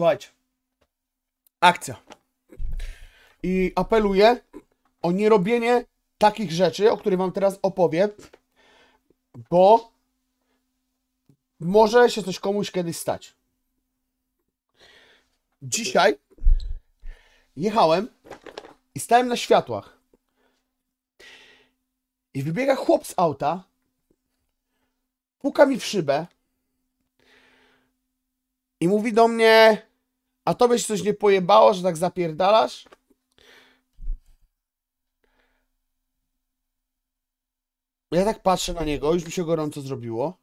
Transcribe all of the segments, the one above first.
Słuchajcie. Akcja. I apeluję o nierobienie takich rzeczy, o których Wam teraz opowiem, bo może się coś komuś kiedyś stać. Dzisiaj jechałem i stałem na światłach. I wybiega chłop z auta, puka mi w szybę i mówi do mnie: a to byś coś nie pojebało, że tak zapierdalasz? Ja tak patrzę na niego, już mi się gorąco zrobiło.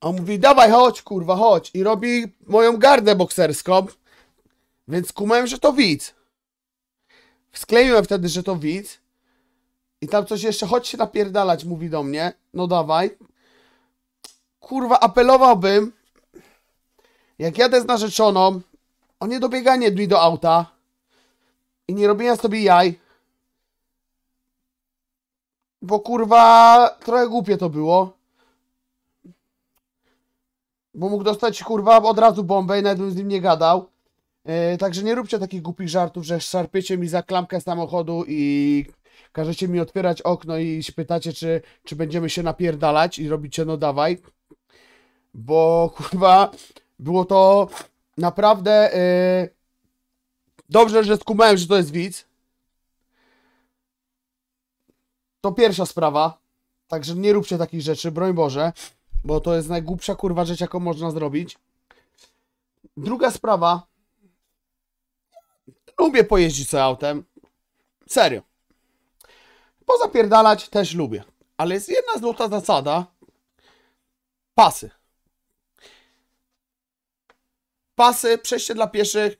A on mówi, dawaj, chodź, kurwa, chodź. I robi moją gardę bokserską. Więc kumałem, że to widz. Skleiłem wtedy, że to widz. I tam coś jeszcze, chodź się napierdalać, mówi do mnie. No dawaj. Kurwa, apelowałbym, jak jadę z narzeczoną, o niedobieganie dni do auta i nie robienia sobie jaj, bo kurwa, trochę głupie to było. Bo mógł dostać kurwa od razu bombę i nawet bym z nim nie gadał. Yy, także nie róbcie takich głupich żartów, że szarpiecie mi za klamkę samochodu i każecie mi otwierać okno i się pytacie, czy, czy będziemy się napierdalać i robicie no dawaj. Bo kurwa, było to naprawdę yy, dobrze, że skumałem, że to jest widz. To pierwsza sprawa. Także nie róbcie takich rzeczy, broń Boże, bo to jest najgłupsza kurwa rzecz, jaką można zrobić. Druga sprawa. Lubię pojeździć sobie autem. Serio. Pozapierdalać też lubię. Ale jest jedna złota zasada. Pasy. Pasy, przejście dla pieszych,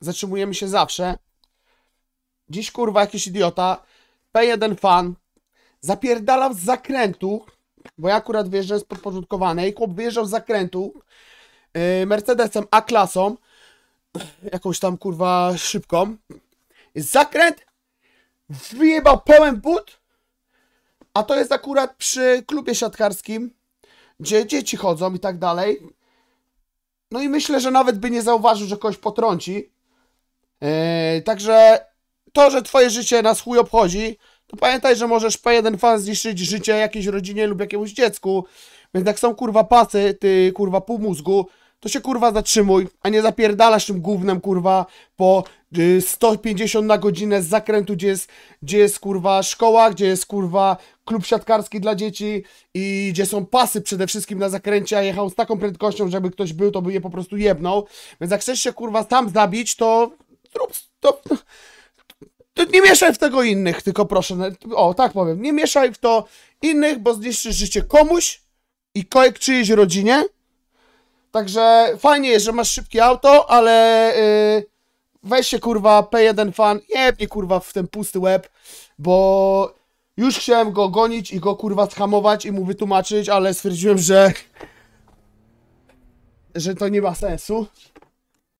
zatrzymujemy się zawsze. Dziś kurwa jakiś idiota, P1 fan, zapierdalał z zakrętu, bo ja akurat wyjeżdżałem z podporządkowanej, chłop wyjeżdżał z zakrętu yy, Mercedesem A-klasą, jakąś tam kurwa szybką, zakręt, wyjebał pełen but, a to jest akurat przy klubie siatkarskim, gdzie dzieci chodzą i tak dalej. No i myślę, że nawet by nie zauważył, że kogoś potrąci. Yy, także to, że twoje życie nas chuj obchodzi, to pamiętaj, że możesz po jeden fan zniszczyć życie jakiejś rodzinie lub jakiemuś dziecku. Więc jak są kurwa pasy, ty kurwa pół mózgu, to się kurwa zatrzymuj, a nie zapierdalasz tym gównem kurwa po 150 y, na godzinę z zakrętu, gdzie jest, gdzie jest kurwa szkoła, gdzie jest kurwa klub siatkarski dla dzieci i gdzie są pasy przede wszystkim na zakręcie, a jechał z taką prędkością, żeby ktoś był, to by je po prostu jebnął. Więc jak chcesz się kurwa tam zabić, to zrób to. to nie mieszaj w tego innych, tylko proszę, o tak powiem, nie mieszaj w to innych, bo zniszczysz życie komuś i czyjejś rodzinie. Także fajnie jest, że masz szybkie auto, ale yy, weź się kurwa P1 fan, jebnie kurwa w ten pusty łeb, bo już chciałem go gonić i go kurwa zhamować i mu wytłumaczyć, ale stwierdziłem, że że to nie ma sensu.